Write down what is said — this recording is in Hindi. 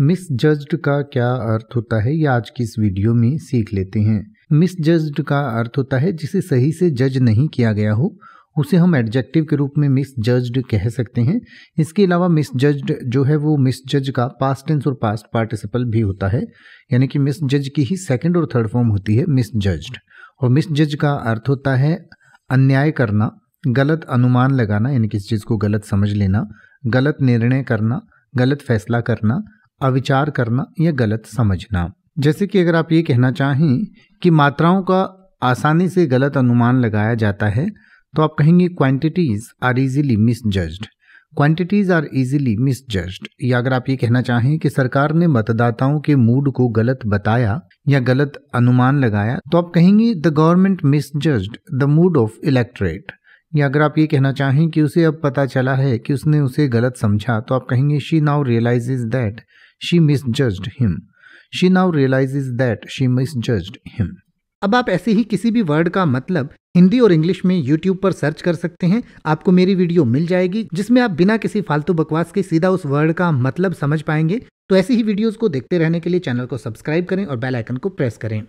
मिसजज्ड का क्या अर्थ होता है ये आज की इस वीडियो में सीख लेते हैं मिसजज्ड का अर्थ होता है जिसे सही से जज नहीं किया गया हो उसे हम एडजेक्टिव के रूप में मिसजज्ड कह सकते हैं इसके अलावा मिसजज्ड जो है वो मिसजज का पास्ट टेंस और पास्ट पार्टिसिपल भी होता है यानी कि मिसजज की ही सेकेंड और थर्ड फॉर्म होती है मिसजज्ड और मिसजज का अर्थ होता है अन्याय करना गलत अनुमान लगाना यानी किसी चीज़ को गलत समझ लेना गलत निर्णय करना गलत फैसला करना अविचार करना या गलत समझना जैसे कि अगर आप ये कहना चाहें कि मात्राओं का आसानी से गलत अनुमान लगाया जाता है तो आप कहेंगे quantities are easily misjudged quantities are easily misjudged या अगर आप ये कहना चाहें कि सरकार ने मतदाताओं के मूड को गलत बताया या गलत अनुमान लगाया तो आप कहेंगे the government misjudged the mood of electorate या अगर आप ये कहना चाहें कि उसे अब पता चला है कि उसने उसे गलत समझा तो आप कहेंगे she now realise that she misjudged him. She now realizes that she misjudged him. अब आप ऐसे ही किसी भी वर्ड का मतलब हिंदी और इंग्लिश में यूट्यूब पर सर्च कर सकते हैं आपको मेरी वीडियो मिल जाएगी जिसमें आप बिना किसी फालतू बकवास के सीधा उस वर्ड का मतलब समझ पाएंगे तो ऐसी ही वीडियोस को देखते रहने के लिए चैनल को सब्सक्राइब करें और बेल आइकन को प्रेस करें